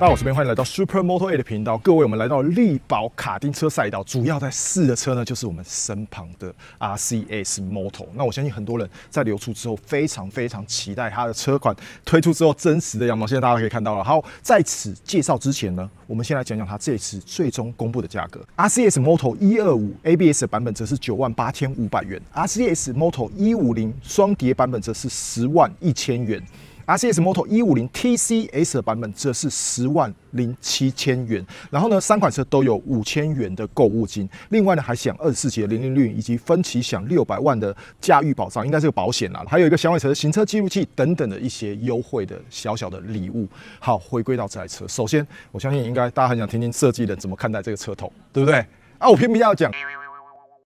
大家好，这边欢迎来到 Super Moto A 的频道。各位，我们来到力宝卡丁车赛道，主要在试的车呢，就是我们身旁的 RCS m o t o 那我相信很多人在流出之后，非常非常期待它的车款推出之后真实的样貌。现在大家可以看到了。好，在此介绍之前呢，我们先来讲讲它这次最终公布的价格。RCS m o t o 125 ABS 版本则是九万八千五百元，RCS m o t o 150双碟版本则是十万一千元。R C S Moto 一五零 T C S 的版本则是十万零七千元，然后呢，三款车都有五千元的购物金，另外呢，还享二十四节零零率以及分期享六百万的驾驭保障，应该是有保险啦，还有一个小米车行车记录器等等的一些优惠的小小的礼物。好，回归到这台车，首先，我相信应该大家很想听听设计人怎么看待这个车头，对不对？啊，我偏偏要讲。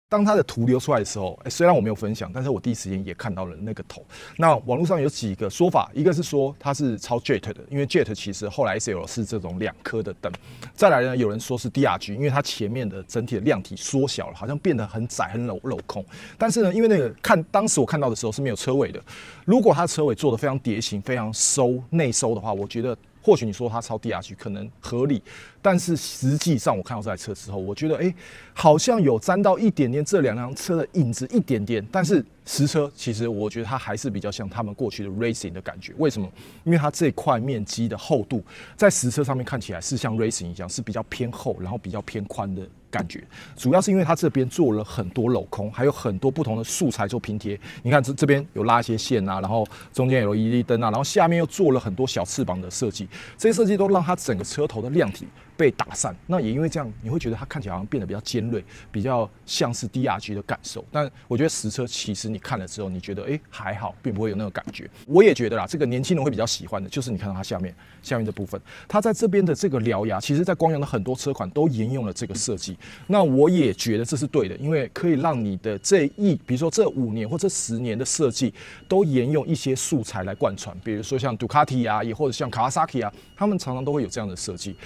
当它的图流出来的时候，虽然我没有分享，但是我第一时间也看到了那个头。那网络上有几个说法，一个是说它是超 Jet 的，因为 Jet 其实后来 S L 是这种两颗的灯。再来呢，有人说是 DRG，因为它前面的整体的亮体缩小了，好像变得很窄很镂镂空。但是呢，因为那个看当时我看到的时候是没有车尾的，如果它车尾做的非常蝶形、非常收内收的话，我觉得。或许你说它超低下去可能合理，但是实际上我看到这台车之后，我觉得哎，好像有沾到一点点这两辆车的影子，一点点。但是实车其实我觉得它还是比较像他们过去的 Racing 的感觉。为什么？因为它这块面积的厚度在实车上面看起来是像 Racing 一样，是比较偏厚，然后比较偏宽的。感觉主要是因为它这边做了很多镂空，还有很多不同的素材做拼贴。你看这这边有拉一些线啊，然后中间有 LED 灯啊，然后下面又做了很多小翅膀的设计，这些设计都让它整个车头的亮体。被打散，那也因为这样，你会觉得它看起来好像变得比较尖锐，比较像是 DRG 的感受。但我觉得实车其实你看了之后，你觉得哎还好，并不会有那个感觉。我也觉得啦，这个年轻人会比较喜欢的，就是你看到它下面下面的部分，它在这边的这个獠牙，其实在光阳的很多车款都沿用了这个设计。那我也觉得这是对的，因为可以让你的这一，比如说这五年或者十年的设计，都沿用一些素材来贯穿，比如说像杜卡迪啊，或者像卡巴斯基啊，他们常常都会有这样的设计。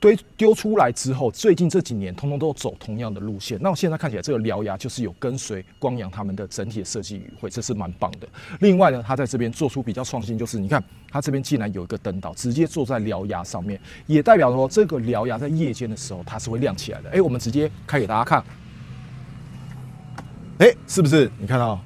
堆丢出来之后，最近这几年通通都走同样的路线。那我现在看起来，这个獠牙就是有跟随光阳他们的整体的设计语汇，这是蛮棒的。另外呢，它在这边做出比较创新，就是你看它这边竟然有一个灯岛，直接坐在獠牙上面，也代表说这个獠牙在夜间的时候它是会亮起来的。哎，我们直接开给大家看。哎，是不是？你看到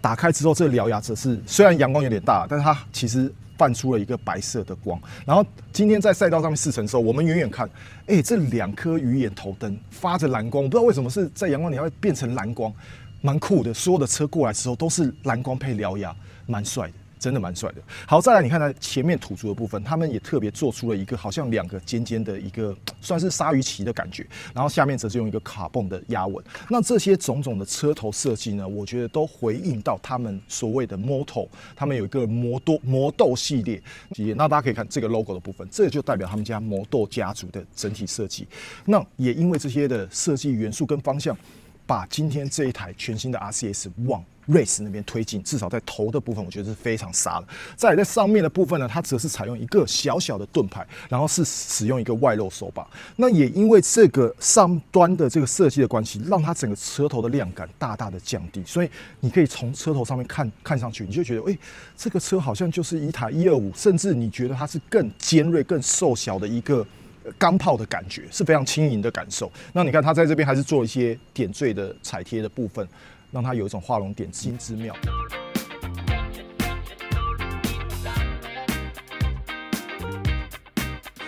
打开之后，这个獠牙则是虽然阳光有点大，但是它其实。泛出了一个白色的光，然后今天在赛道上面试乘的时候，我们远远看，哎，这两颗鱼眼头灯发着蓝光，我不知道为什么是在阳光底下会变成蓝光，蛮酷的。所有的车过来的时候都是蓝光配獠牙，蛮帅的。真的蛮帅的。好，再来，你看它前面土出的部分，他们也特别做出了一个好像两个尖尖的一个，算是鲨鱼鳍的感觉。然后下面则是用一个卡泵的压纹。那这些种种的车头设计呢，我觉得都回应到他们所谓的 Moto，他们有一个魔多魔豆系列。那大家可以看这个 logo 的部分，这也就代表他们家魔豆家族的整体设计。那也因为这些的设计元素跟方向，把今天这一台全新的 RCS One。瑞士那边推进，至少在头的部分，我觉得是非常杀的。再在上面的部分呢，它则是采用一个小小的盾牌，然后是使用一个外露手把。那也因为这个上端的这个设计的关系，让它整个车头的量感大大的降低。所以你可以从车头上面看看上去，你就觉得，哎，这个车好像就是一台一二五，甚至你觉得它是更尖锐、更瘦小的一个钢炮的感觉，是非常轻盈的感受。那你看它在这边还是做一些点缀的彩贴的部分。让它有一种画龙点睛之妙。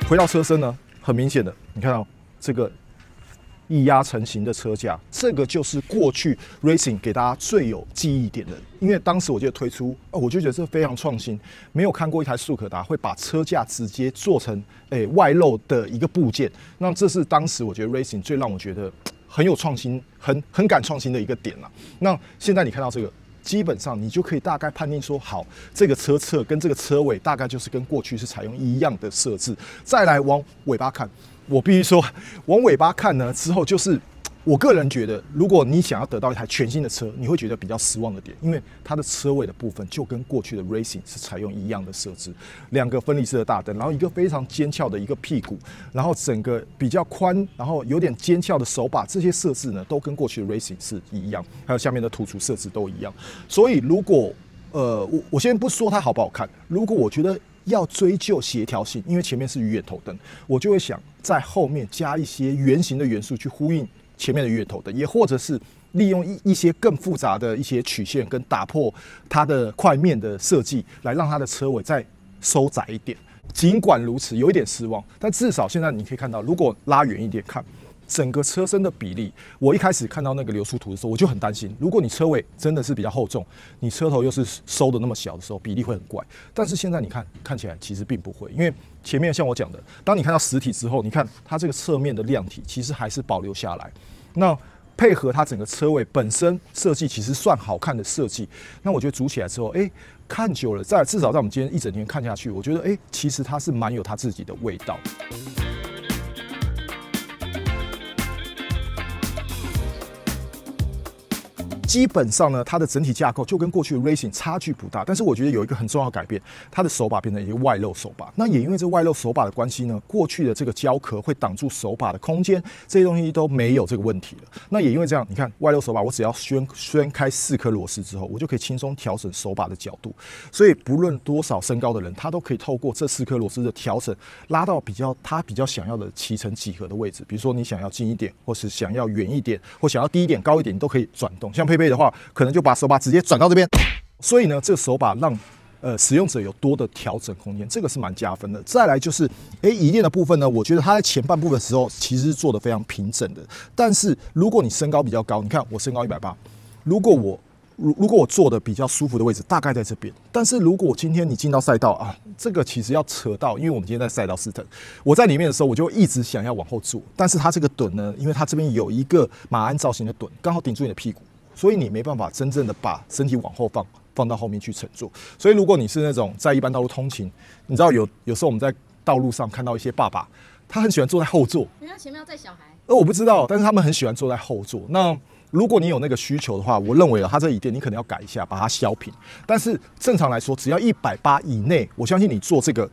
回到车身呢，很明显的，你看到这个一压成型的车架，这个就是过去 Racing 给大家最有记忆点的，因为当时我就推出，我就觉得这非常创新，没有看过一台速可达会把车架直接做成哎外露的一个部件，那这是当时我觉得 Racing 最让我觉得。很有创新，很很敢创新的一个点了。那现在你看到这个，基本上你就可以大概判定说，好，这个车侧跟这个车尾大概就是跟过去是采用一样的设置。再来往尾巴看，我必须说，往尾巴看呢之后就是。我个人觉得，如果你想要得到一台全新的车，你会觉得比较失望的点，因为它的车尾的部分就跟过去的 Racing 是采用一样的设置，两个分离式的大灯，然后一个非常尖翘的一个屁股，然后整个比较宽，然后有点尖翘的手把，这些设置呢都跟过去的 Racing 是一样，还有下面的突出设置都一样。所以如果呃我我先不说它好不好看，如果我觉得要追究协调性，因为前面是鱼眼头灯，我就会想在后面加一些圆形的元素去呼应。前面的月头的，也或者是利用一一些更复杂的一些曲线跟打破它的块面的设计，来让它的车尾再收窄一点。尽管如此，有一点失望，但至少现在你可以看到，如果拉远一点看。整个车身的比例，我一开始看到那个流出图的时候，我就很担心。如果你车尾真的是比较厚重，你车头又是收的那么小的时候，比例会很怪。但是现在你看，看起来其实并不会，因为前面像我讲的，当你看到实体之后，你看它这个侧面的量体其实还是保留下来。那配合它整个车尾本身设计，其实算好看的设计。那我觉得组起来之后，哎，看久了，在至少在我们今天一整天看下去，我觉得哎，其实它是蛮有它自己的味道。基本上呢，它的整体架构就跟过去 Racing 差距不大，但是我觉得有一个很重要改变，它的手把变成一个外露手把。那也因为这外露手把的关系呢，过去的这个胶壳会挡住手把的空间，这些东西都没有这个问题了。那也因为这样，你看外露手把，我只要掀掀开四颗螺丝之后，我就可以轻松调整手把的角度。所以不论多少身高的人，他都可以透过这四颗螺丝的调整，拉到比较他比较想要的骑乘几何的位置。比如说你想要近一点，或是想要远一点，或想要低一点、高一点，你都可以转动。像配。备的话，可能就把手把直接转到这边，所以呢，这个手把让呃使用者有多的调整空间，这个是蛮加分的。再来就是，哎，椅垫的部分呢，我觉得它在前半部分的时候其实是做的非常平整的。但是如果你身高比较高，你看我身高一百八，如果我如如果我坐的比较舒服的位置，大概在这边。但是如果今天你进到赛道啊，这个其实要扯到，因为我们今天在赛道试腾，我在里面的时候，我就一直想要往后坐，但是它这个盾呢，因为它这边有一个马鞍造型的盾，刚好顶住你的屁股。所以你没办法真正的把身体往后放，放到后面去乘坐。所以如果你是那种在一般道路通勤，你知道有有时候我们在道路上看到一些爸爸，他很喜欢坐在后座。因为他前面要载小孩。呃，我不知道，但是他们很喜欢坐在后座。那如果你有那个需求的话，我认为啊，他这一点你可能要改一下，把它削平。但是正常来说，只要一百八以内，我相信你做这个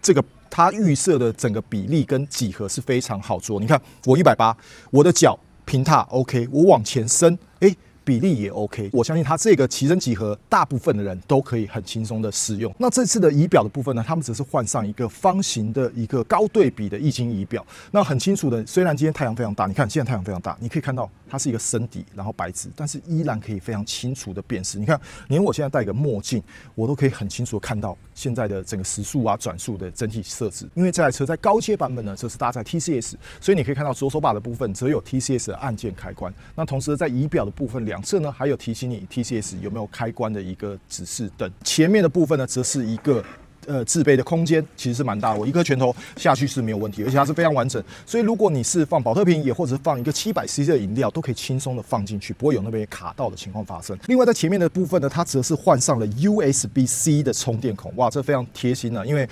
这个他预设的整个比例跟几何是非常好做。你看我一百八，我的脚平踏 OK，我往前伸，哎。比例也 OK，我相信它这个奇珍几何，大部分的人都可以很轻松的使用。那这次的仪表的部分呢，他们只是换上一个方形的一个高对比的液晶仪表，那很清楚的。虽然今天太阳非常大，你看现在太阳非常大，你可以看到。它是一个深底，然后白纸，但是依然可以非常清楚的辨识。你看，连我现在戴个墨镜，我都可以很清楚的看到现在的整个时速啊、转速的整体设置。因为这台车在高阶版本呢，则是搭载 TCS，所以你可以看到左手把的部分则有 TCS 的按键开关。那同时在仪表的部分两侧呢，还有提醒你 TCS 有没有开关的一个指示灯。前面的部分呢，则是一个。呃，自杯的空间其实是蛮大，我一个拳头下去是没有问题，而且它是非常完整，所以如果你是放保特瓶，也或者是放一个七百 cc 的饮料，都可以轻松的放进去，不会有那边卡到的情况发生。另外在前面的部分呢，它则是换上了 USB-C 的充电孔，哇，这非常贴心啊，因为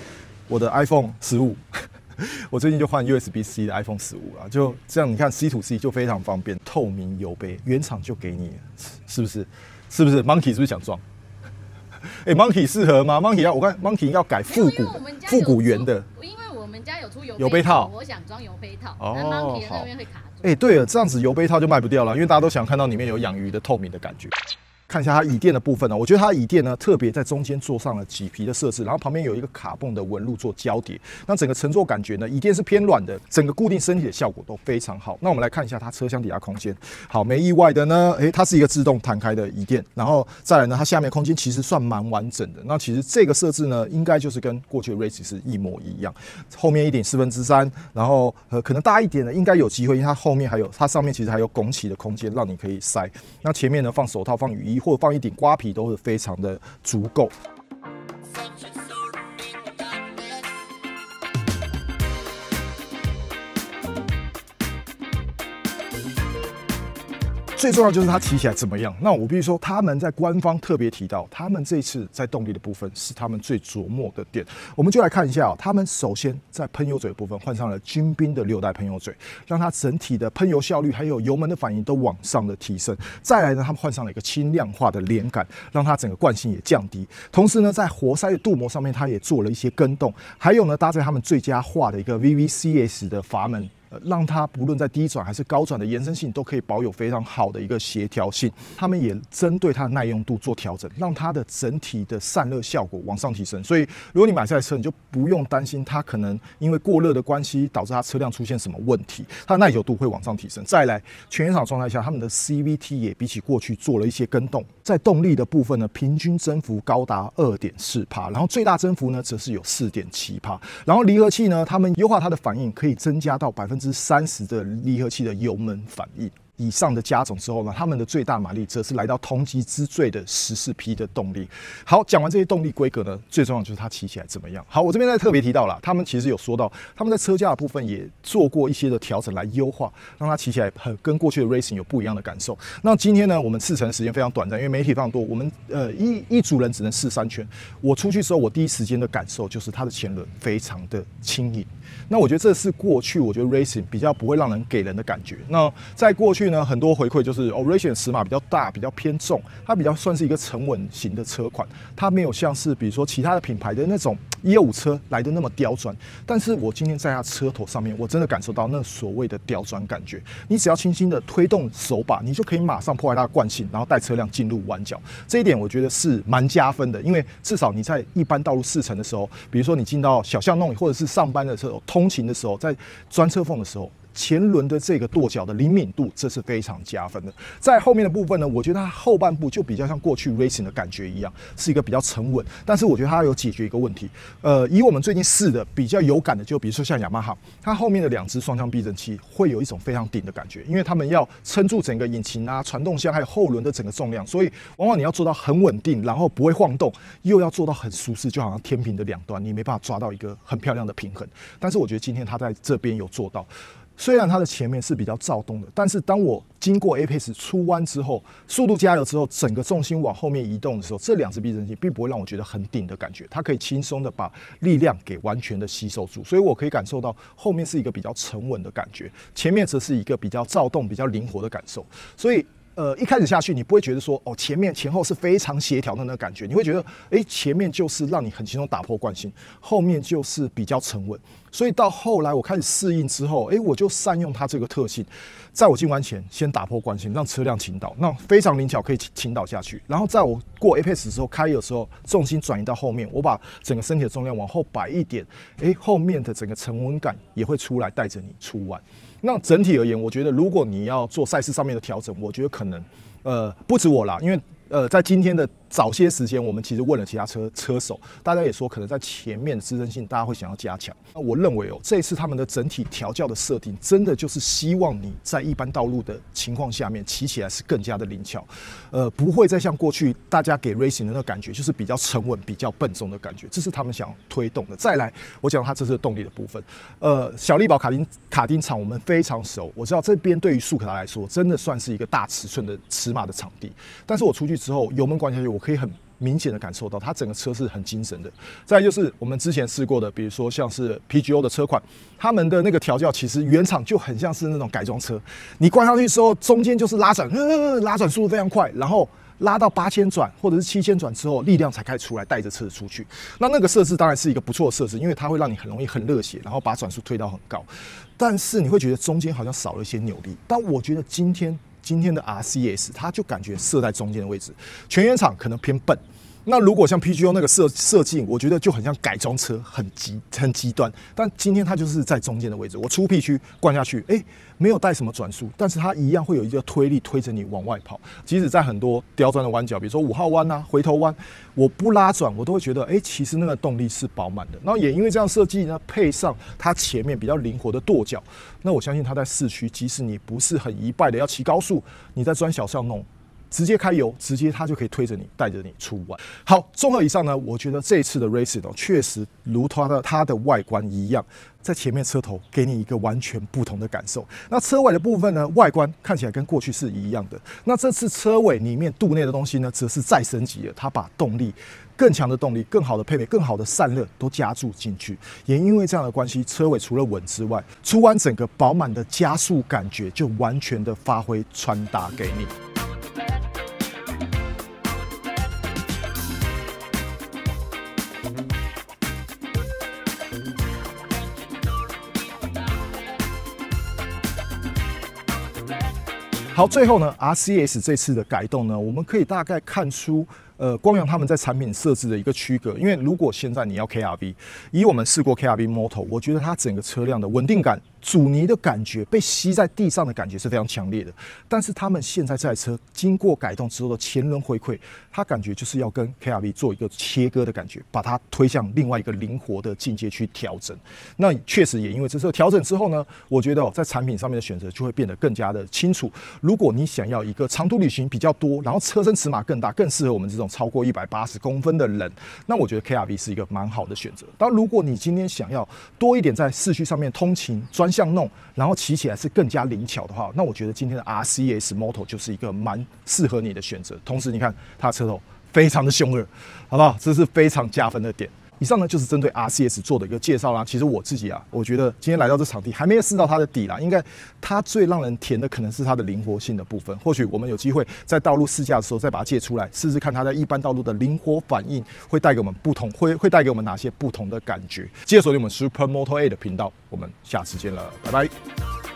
我的 iPhone 十五，我最近就换 USB-C 的 iPhone 十五了，就这样，你看 C to C 就非常方便。透明油杯，原厂就给你是不是？是不是 Monkey 是不是想撞？哎，Monkey 适合吗？Monkey 要我看，Monkey 要改复古复古圆的，因为我们家有出油油杯套，我想装油杯套，但 Monkey 那边会卡。哎，对了，这样子油杯套就卖不掉了，因为大家都想看到里面有养鱼的透明的感觉。看一下它椅垫的部分呢，我觉得它椅垫呢特别在中间做上了麂皮的设置，然后旁边有一个卡泵的纹路做交叠，那整个乘坐感觉呢，椅垫是偏软的，整个固定身体的效果都非常好。那我们来看一下它车厢底下空间，好，没意外的呢，诶，它是一个自动弹开的椅垫，然后再来呢，它下面空间其实算蛮完整的。那其实这个设置呢，应该就是跟过去的 RACE 是一模一样，后面一点四分之三，然后呃可能大一点的应该有机会，因为它后面还有它上面其实还有拱起的空间让你可以塞，那前面呢放手套放雨衣。或放一顶瓜皮都是非常的足够。最重要就是它提起来怎么样？那我必须说，他们在官方特别提到，他们这次在动力的部分是他们最琢磨的点。我们就来看一下，他们首先在喷油嘴部分换上了军兵的六代喷油嘴，让它整体的喷油效率还有油门的反应都往上的提升。再来呢，他们换上了一个轻量化的连杆，让它整个惯性也降低。同时呢，在活塞的镀膜上面，它也做了一些跟动。还有呢，搭载他们最佳化的一个 VVCs 的阀门。让它不论在低转还是高转的延伸性都可以保有非常好的一个协调性。他们也针对它的耐用度做调整，让它的整体的散热效果往上提升。所以，如果你买这台车，你就不用担心它可能因为过热的关系导致它车辆出现什么问题。它耐久度会往上提升。再来，全场状态下，他们的 CVT 也比起过去做了一些跟动，在动力的部分呢，平均增幅高达二点四帕，然后最大增幅呢则是有四点七帕。然后离合器呢，他们优化它的反应，可以增加到百分之。之三十的离合器的油门反应。以上的加种之后呢，他们的最大马力则是来到同级之最的十四匹的动力。好，讲完这些动力规格呢，最重要就是它骑起来怎么样？好，我这边再特别提到了，他们其实有说到他们在车架的部分也做过一些的调整来优化，让它骑起来很跟过去的 Racing 有不一样的感受。那今天呢，我们试乘时间非常短暂，因为媒体非常多，我们呃一一组人只能试三圈。我出去之后，我第一时间的感受就是它的前轮非常的轻盈。那我觉得这是过去我觉得 Racing 比较不会让人给人的感觉。那在过去去呢很多回馈就是 o r a t i o n 尺码比较大，比较偏重，它比较算是一个沉稳型的车款，它没有像是比如说其他的品牌的那种业务车来的那么刁钻。但是我今天在它车头上面，我真的感受到那所谓的刁钻感觉。你只要轻轻的推动手把，你就可以马上破坏它的惯性，然后带车辆进入弯角。这一点我觉得是蛮加分的，因为至少你在一般道路试乘的时候，比如说你进到小巷弄或者是上班的时候、通勤的时候，在钻车缝的时候。前轮的这个跺脚的灵敏度，这是非常加分的。在后面的部分呢，我觉得它后半部就比较像过去 racing 的感觉一样，是一个比较沉稳。但是我觉得它有解决一个问题。呃，以我们最近试的比较有感的，就比如说像雅马哈，它后面的两只双向避震器会有一种非常顶的感觉，因为它们要撑住整个引擎啊、传动箱还有后轮的整个重量，所以往往你要做到很稳定，然后不会晃动，又要做到很舒适，就好像天平的两端，你没办法抓到一个很漂亮的平衡。但是我觉得今天它在这边有做到。虽然它的前面是比较躁动的，但是当我经过 Apex 出弯之后，速度加油之后，整个重心往后面移动的时候，这两只避震器并不会让我觉得很顶的感觉，它可以轻松的把力量给完全的吸收住，所以我可以感受到后面是一个比较沉稳的感觉，前面则是一个比较躁动、比较灵活的感受，所以。呃，一开始下去你不会觉得说，哦前面前后是非常协调的那个感觉，你会觉得，哎前面就是让你很轻松打破惯性，后面就是比较沉稳。所以到后来我开始适应之后，哎我就善用它这个特性，在我进弯前先打破惯性，让车辆倾倒，那非常灵巧可以倾倒下去。然后在我过 apex 时候开的时候，重心转移到后面，我把整个身体的重量往后摆一点，哎后面的整个沉稳感也会出来带着你出弯。那整体而言，我觉得如果你要做赛事上面的调整，我觉得可能，呃，不止我啦，因为呃，在今天的。早些时间，我们其实问了其他车车手，大家也说可能在前面的支撑性，大家会想要加强。那我认为哦，这一次他们的整体调教的设定，真的就是希望你在一般道路的情况下面骑起来是更加的灵巧，呃，不会再像过去大家给 Racing 的那感觉，就是比较沉稳、比较笨重的感觉。这是他们想要推动的。再来，我讲他这次动力的部分，呃，小利宝卡丁卡丁场我们非常熟，我知道这边对于速可达来说，真的算是一个大尺寸的尺码的场地。但是我出去之后，油门关下去我。可以很明显的感受到，它整个车是很精神的。再就是我们之前试过的，比如说像是 P G O 的车款，他们的那个调教其实原厂就很像是那种改装车。你关上去之后，中间就是拉转，拉转速度非常快，然后拉到八千转或者是七千转之后，力量才开始出来，带着车子出去。那那个设置当然是一个不错的设置，因为它会让你很容易很热血，然后把转速推到很高。但是你会觉得中间好像少了一些扭力。但我觉得今天。今天的 RCS，他就感觉设在中间的位置，全原厂可能偏笨。那如果像 PGO 那个设设计，我觉得就很像改装车，很极很极端。但今天它就是在中间的位置，我出 P 区灌下去，哎，没有带什么转速，但是它一样会有一个推力推着你往外跑。即使在很多刁钻的弯角，比如说五号弯啊、回头弯，我不拉转，我都会觉得，哎，其实那个动力是饱满的。然后也因为这样设计呢，配上它前面比较灵活的跺脚，那我相信它在市区，即使你不是很一败的要骑高速，你在钻小巷弄。直接开油，直接它就可以推着你，带着你出弯。好，综合以上呢，我觉得这一次的 Racing 哦，确实如它的它的外观一样，在前面车头给你一个完全不同的感受。那车尾的部分呢，外观看起来跟过去是一样的。那这次车尾里面肚内的东西呢，则是再升级了，它把动力更强的动力、更好的配备、更好的散热都加注进去。也因为这样的关系，车尾除了稳之外，出弯整个饱满的加速感觉就完全的发挥传达给你。好，最后呢，RCS 这次的改动呢，我们可以大概看出。呃，光阳他们在产品设置的一个区隔，因为如果现在你要 KRV，以我们试过 KRV m o t o r 我觉得它整个车辆的稳定感、阻尼的感觉被吸在地上的感觉是非常强烈的。但是他们现在这台车经过改动之后的前轮回馈，它感觉就是要跟 KRV 做一个切割的感觉，把它推向另外一个灵活的境界去调整。那确实也因为这次调整之后呢，我觉得哦、在产品上面的选择就会变得更加的清楚。如果你想要一个长途旅行比较多，然后车身尺码更大，更适合我们这种。超过一百八十公分的人，那我觉得 KRV 是一个蛮好的选择。但如果你今天想要多一点在市区上面通勤、专项弄，然后骑起来是更加灵巧的话，那我觉得今天的 RCS Moto 就是一个蛮适合你的选择。同时，你看它车头非常的凶恶，好不好？这是非常加分的点。以上呢就是针对 RCS 做的一个介绍啦。其实我自己啊，我觉得今天来到这场地，还没有试到它的底啦。应该它最让人甜的，可能是它的灵活性的部分。或许我们有机会在道路试驾的时候，再把它借出来，试试看它在一般道路的灵活反应，会带给我们不同，会会带给我们哪些不同的感觉。接着锁定我们 Super Motor A 的频道，我们下次见了，拜拜。